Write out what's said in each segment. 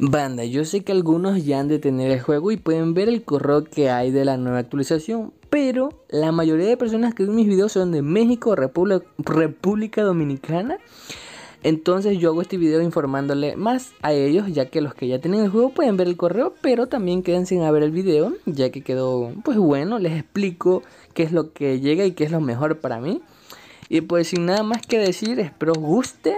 Banda, yo sé que algunos ya han de tener el juego y pueden ver el correo que hay de la nueva actualización, pero la mayoría de personas que ven mis videos son de México, República, República Dominicana. Entonces yo hago este video informándole más a ellos, ya que los que ya tienen el juego pueden ver el correo, pero también queden sin ver el video, ya que quedó pues bueno, les explico qué es lo que llega y qué es lo mejor para mí. Y pues sin nada más que decir, espero os guste.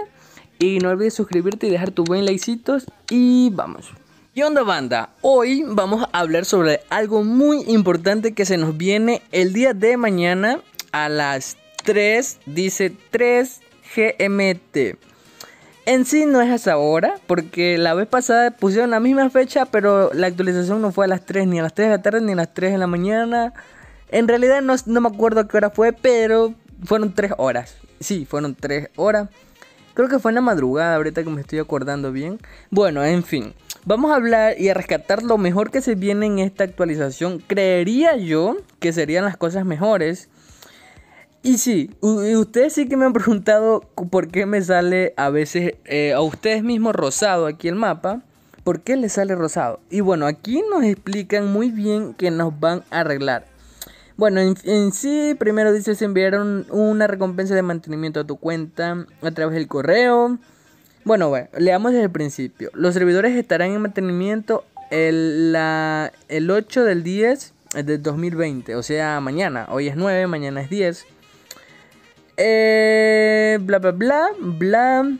Y no olvides suscribirte y dejar tu buen likecitos y vamos. Y onda banda? Hoy vamos a hablar sobre algo muy importante que se nos viene el día de mañana a las 3, dice 3 GMT. En sí no es hasta ahora, porque la vez pasada pusieron la misma fecha, pero la actualización no fue a las 3, ni a las 3 de la tarde, ni a las 3 de la mañana. En realidad no, no me acuerdo a qué hora fue, pero fueron 3 horas. Sí, fueron 3 horas. Creo que fue en la madrugada, ahorita que me estoy acordando bien. Bueno, en fin. Vamos a hablar y a rescatar lo mejor que se viene en esta actualización. Creería yo que serían las cosas mejores. Y sí, ustedes sí que me han preguntado por qué me sale a veces eh, a ustedes mismos rosado aquí el mapa. ¿Por qué le sale rosado? Y bueno, aquí nos explican muy bien que nos van a arreglar bueno, en, sí, primero dices enviar una recompensa de mantenimiento a tu cuenta a través del correo. Bueno, bueno, leamos desde el principio. Los servidores estarán en mantenimiento el, el 8 del 10 del 2020, o sea, mañana. Hoy es 9, mañana es 10. Eh, bla, bla, bla, bla.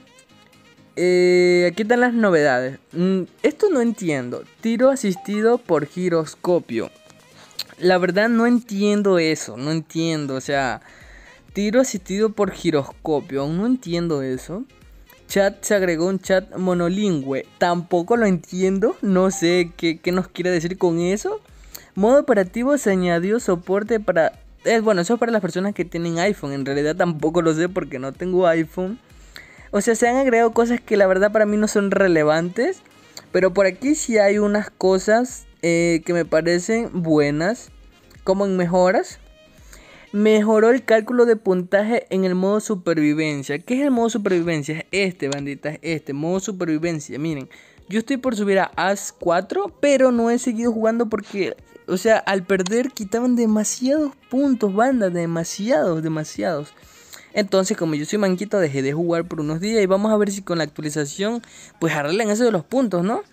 Eh, aquí están las novedades. Mm, esto no entiendo. Tiro asistido por giroscopio. La verdad no entiendo eso, no entiendo, o sea, tiro asistido por giroscopio, aún no entiendo eso. Chat se agregó un chat monolingüe, tampoco lo entiendo, no sé qué, nos quiere decir con eso. Modo operativo se añadió soporte para... es bueno, eso es para las personas que tienen iPhone, en realidad tampoco lo sé porque no tengo iPhone. O sea, se han agregado cosas que la verdad para mí no son relevantes. Pero por aquí sí hay unas cosas eh, que me parecen buenas, como en mejoras. Mejoró el cálculo de puntaje en el modo supervivencia. ¿Qué es el modo supervivencia? Este, banditas, este, modo supervivencia. Miren, yo estoy por subir a As 4, pero no he seguido jugando porque, o sea, al perder quitaban demasiados puntos, Banda, demasiados, demasiados. Entonces, como yo soy manquito, dejé de jugar por unos días y vamos a ver si con la actualización, pues arreglan eso de los puntos, ¿no?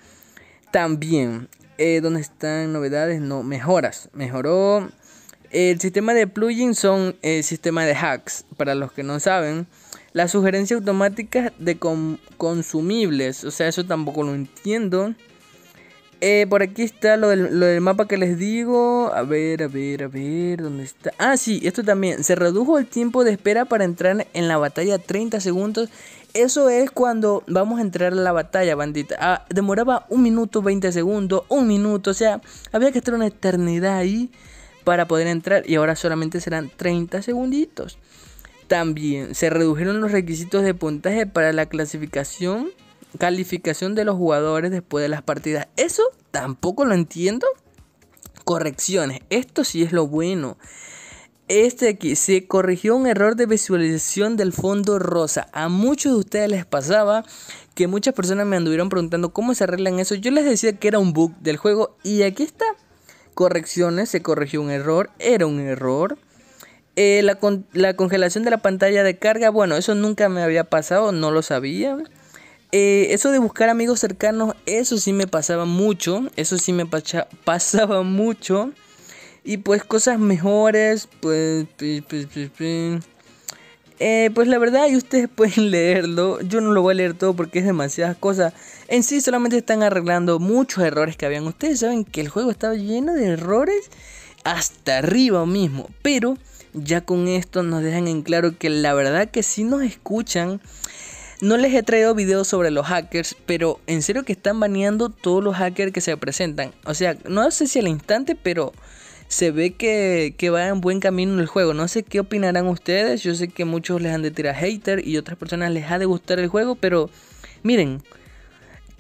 También eh, ¿Dónde donde están novedades, no, mejoras. Mejoró. El sistema de plugins son el eh, sistema de hacks. Para los que no saben, las sugerencias automáticas de consumibles. O sea, eso tampoco lo entiendo. Eh, por aquí está lo del, mapa que les digo. A ver, a ver, a ver, ¿dónde está? Ah, sí, esto también. Se redujo el tiempo de espera para entrar en la batalla a 30 segundos. Eso es cuando vamos a entrar a la batalla, bandita. Ah, demoraba un minuto 20 segundos, un minuto, o sea, había que estar una eternidad ahí para poder entrar y ahora solamente serán 30 segunditos. También se redujeron los requisitos de puntaje para la clasificación Calificación de los jugadores después de las partidas. Eso tampoco lo entiendo. Correcciones. Esto sí es lo bueno. Este aquí se corrigió un error de visualización del fondo rosa. A muchos de ustedes les pasaba que muchas personas me anduvieron preguntando cómo se arreglan eso. Yo les decía que era un bug del juego y aquí está. Correcciones, se corrigió un error, era un error. Eh, la, la congelación de la pantalla de carga, bueno, eso nunca me había pasado, no lo sabía. Eh, eso de buscar amigos cercanos, eso sí me pasaba mucho, eso sí me pasaba mucho. Y pues cosas mejores, pues... Eh, pues la verdad, y ustedes pueden leerlo. Yo no lo voy a leer todo porque es demasiadas cosas. En sí, solamente están arreglando muchos errores que habían. Ustedes saben que el juego estaba lleno de errores hasta arriba mismo. Pero ya con esto nos dejan en claro que la verdad que si nos escuchan. No les he traído videos sobre los hackers, pero en serio que están baneando todos los hackers que se presentan. O sea, no sé si al instante, pero se ve que, que, va en buen camino el juego. No sé qué opinarán ustedes. Yo sé que muchos les han de tirar hater y otras personas les ha de gustar el juego, pero miren.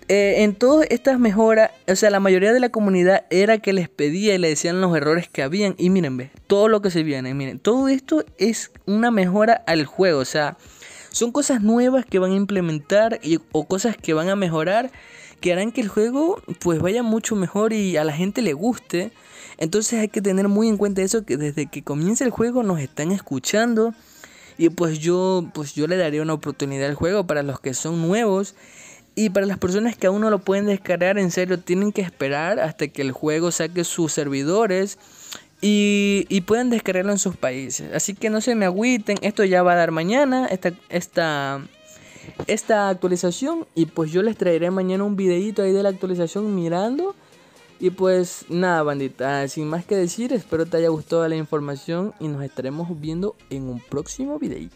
Eh, en todas estas mejoras, o sea, la mayoría de la comunidad era que les pedía y le decían los errores que habían. Y miren, ve, todo lo que se viene, miren, todo esto es una mejora al juego. O sea, son cosas nuevas que van a implementar y, o cosas que van a mejorar que harán que el juego pues vaya mucho mejor y a la gente le guste. Entonces hay que tener muy en cuenta eso que desde que comienza el juego nos están escuchando y pues yo pues yo le daré una oportunidad al juego para los que son nuevos y para las personas que aún no lo pueden descargar, en serio, tienen que esperar hasta que el juego saque sus servidores y, pueden descargarlo en sus países. Así que no se me agüiten, esto ya va a dar mañana, esta, esta, esta actualización. Y pues yo les traeré mañana un videito ahí de la actualización mirando. Y pues nada, bandita, sin más que decir, espero te haya gustado la información y nos estaremos viendo en un próximo videito.